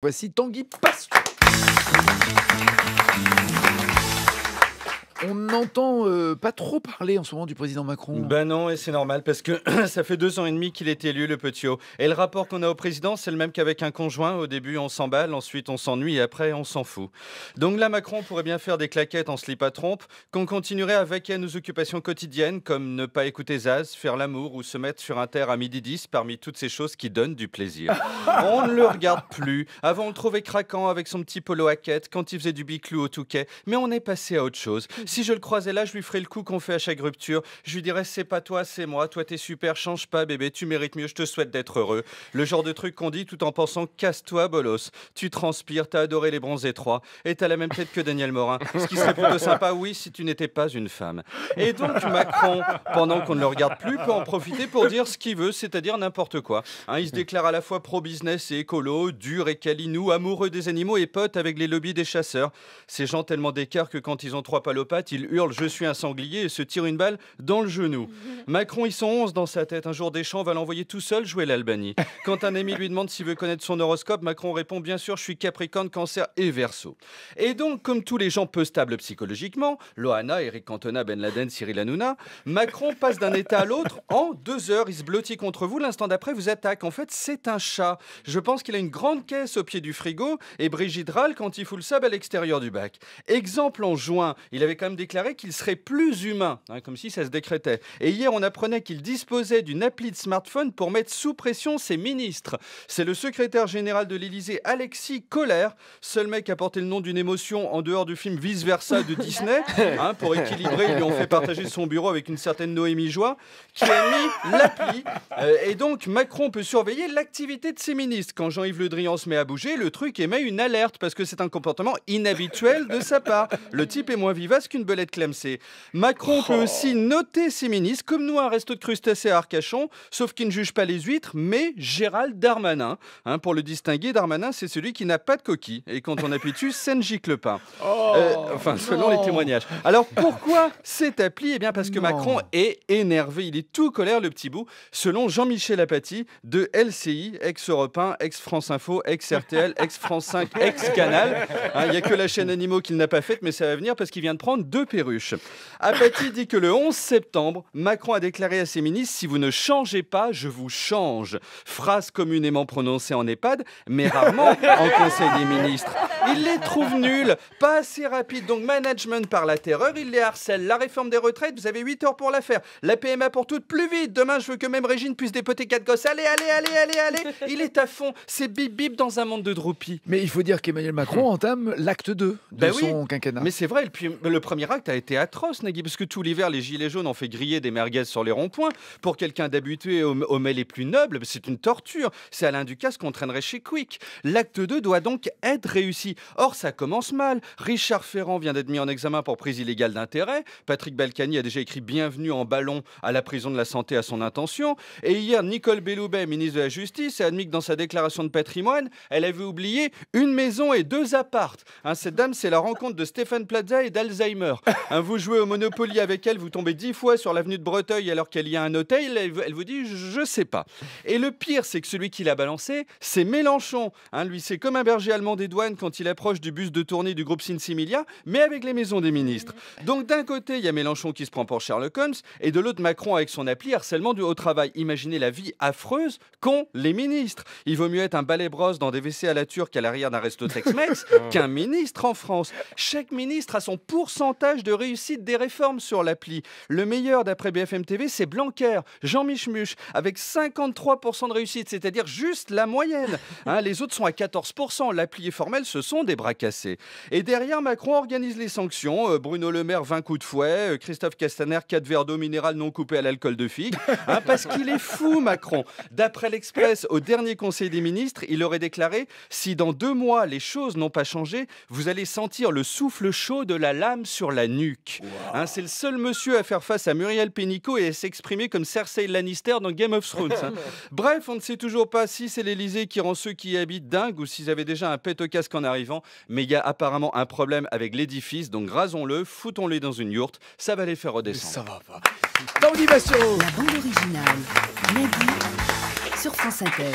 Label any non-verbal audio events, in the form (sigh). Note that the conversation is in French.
Voici Tanguy Pastou. On n'entend euh, pas trop parler en ce moment du président Macron. Hein. Ben non, et c'est normal parce que (clears throat) ça fait deux ans et demi qu'il est élu, le petit haut. Et le rapport qu'on a au président, c'est le même qu'avec un conjoint. Au début, on s'emballe, ensuite, on s'ennuie et après, on s'en fout. Donc là, Macron pourrait bien faire des claquettes en slip à trompe, qu'on continuerait avec à nos occupations quotidiennes comme ne pas écouter Zaz, faire l'amour ou se mettre sur un terre à midi 10 parmi toutes ces choses qui donnent du plaisir. (laughs) on ne le regarde plus. Avant, on le trouvait craquant avec son petit polo à quête quand il faisait du biclou au touquet. Mais on est passé à autre chose. Si je le croisais là, je lui ferais le coup qu'on fait à chaque rupture. Je lui dirais c'est pas toi, c'est moi. Toi, t'es super, change pas, bébé. Tu mérites mieux. Je te souhaite d'être heureux. Le genre de truc qu'on dit tout en pensant casse-toi, bolos. Tu transpires, t'as adoré les bronzes étroits et t'as la même tête que Daniel Morin. Ce qui serait plutôt sympa, oui, si tu n'étais pas une femme. Et donc Macron, pendant qu'on ne le regarde plus, peut en profiter pour dire ce qu'il veut, c'est-à-dire n'importe quoi. Hein, il se déclare à la fois pro-business et écolo, dur et calinou, amoureux des animaux et pote avec les lobbies des chasseurs. Ces gens tellement d'écart que quand ils ont trois palopas, il hurle Je suis un sanglier et se tire une balle dans le genou. (laughs) Macron, ils sont 11 dans sa tête. Un jour, Deschamps va l'envoyer tout seul jouer l'Albanie. Quand un ami lui demande s'il veut connaître son horoscope, Macron répond Bien sûr, je suis Capricorne, Cancer et Verseau. Et donc, comme tous les gens peu stables psychologiquement, Loana, Eric Cantona, Ben Laden, Cyril Hanouna, Macron passe d'un état à l'autre en deux heures. Il se blottit contre vous, l'instant d'après, vous attaque. En fait, c'est un chat. Je pense qu'il a une grande caisse au pied du frigo et Brigitte râle quand il fout le sable à l'extérieur du bac. Exemple en juin, il avait quand déclaré qu'il serait plus humain, hein, comme si ça se décrétait. Et hier, on apprenait qu'il disposait d'une appli de smartphone pour mettre sous pression ses ministres. C'est le secrétaire général de l'Élysée, Alexis Colère, seul mec à porter le nom d'une émotion en dehors du film Vice Versa de Disney. (laughs) Hein, pour équilibrer, ils lui ont fait partager son bureau avec une certaine Noémie Joie, qui a mis l'appli. Euh, et donc, Macron peut surveiller l'activité de ses ministres. Quand Jean-Yves Le Drian se met à bouger, le truc émet une alerte parce que c'est un comportement inhabituel de sa part. Le type est moins vivace qu'une une belette clamsée. Macron oh. peut aussi noter ses ministres, comme nous un resto de crustacés à Arcachon, sauf qu'il ne juge pas les huîtres, mais Gérald Darmanin. Hein, pour le distinguer, Darmanin, c'est celui qui n'a pas de coquille. Et quand on appuie dessus, ça ne gicle pas. (laughs) Oh. Euh, enfin, selon les témoignages. Alors pourquoi (laughs) cette appli Eh bien parce que Macron est énervé, il est tout colère le petit bout, selon Jean-Michel Apathy de LCI, ex-Europe 1, ex-France Info, ex-RTL, ex-France 5, (laughs) ex-Canal. Hein, il y n'y a que la chaîne Animaux qu'il n'a pas faite, mais ça va venir parce qu'il vient de prendre deux perruches. Apathy dit que le 11 septembre, Macron a déclaré à ses ministres Si vous ne changez pas, je vous change. Phrase communément prononcée en EHPAD, mais rarement en Conseil des ministres. Il les trouve nuls, pas assez rapides, donc management par la terreur, il les harcèle. La réforme des retraites, vous avez 8 heures pour la faire. La PMA pour toutes, plus vite. Demain, je veux que même Régine puisse dépoter 4 gosses. Allez, allez, allez, allez, allez. Il est à fond. C'est bip bip dans un monde de droupies. Mais il faut dire qu'Emmanuel Macron (laughs) entame l'acte 2 de ben son quinquennat. Mais c'est vrai, le, le Premier miracle a été atroce, Nagui, parce que tout l'hiver, les Gilets jaunes ont fait griller des merguez sur les ronds-points. Pour quelqu'un d'habitué aux, mets les plus nobles, c'est une torture. C'est Alain Ducasse qu'on traînerait chez Quick. L'acte 2 doit donc être réussi. Or, ça commence mal. Richard Ferrand vient d'être mis en examen pour prise illégale d'intérêt. Patrick Balkany a déjà écrit Bienvenue en ballon à la prison de la santé à son intention. Et hier, Nicole Belloubet, ministre de la Justice, a admis que dans sa déclaration de patrimoine, elle avait oublié une maison et deux appartes. Hein, cette dame, c'est la rencontre de Stéphane Plaza et d'Alzheimer meurt. Hein, vous jouez au Monopoly avec elle, vous tombez dix fois sur l'avenue de Breteuil alors qu'elle y a un hôtel, elle, vous dit je sais pas. Et le pire, c'est que celui qui l'a balancé, c'est Mélenchon. Hein, lui, c'est comme un berger allemand des douanes quand il approche du bus de tournée du groupe Sinsimilia, mais avec les maisons des ministres. Donc d'un côté, il y a Mélenchon qui se prend pour Sherlock Holmes, et de l'autre, Macron avec son appli harcèlement du haut travail. Imaginez la vie affreuse qu'ont les ministres. Il vaut mieux être un balai brosse dans des WC à la turque à l'arrière d'un resto Tex-Mex (laughs) ah. qu'un ministre en France. Chaque ministre a son pourcentage de réussite des réformes sur l'appli. Le meilleur, d'après BFM TV, c'est Blanquer, Jean Michemuche, avec 53% de réussite, c'est-à-dire juste la moyenne. (laughs) Hein, les autres sont à 14%. L'appli est formelle, ce sont des bras cassés. Et derrière, Macron organise les sanctions. Euh, Bruno Le Maire, 20 coups de fouet. Euh, Christophe Castaner, 4 verres d'eau minérale non coupés à l'alcool de figue. (laughs) Hein, parce qu'il est fou, Macron. D'après l'Express, au dernier Conseil des ministres, il aurait déclaré Si dans deux mois les choses n'ont pas changé, vous allez sentir le souffle chaud de la lame sur sur la nuque. Hein, c'est le seul monsieur à faire face à Muriel Pénicaud et à s'exprimer comme Cersei Lannister dans Game of Thrones. Hein. (laughs) Bref, on ne sait toujours pas si c'est l'Elysée qui rend ceux qui y habitent dingues ou s'ils avaient déjà un pète au casque en arrivant, mais il y a apparemment un problème avec l'édifice, donc rasons-le, foutons-les dans une yourte, ça va les faire redescendre. Ça va pas. La bande originale, sur France Inter.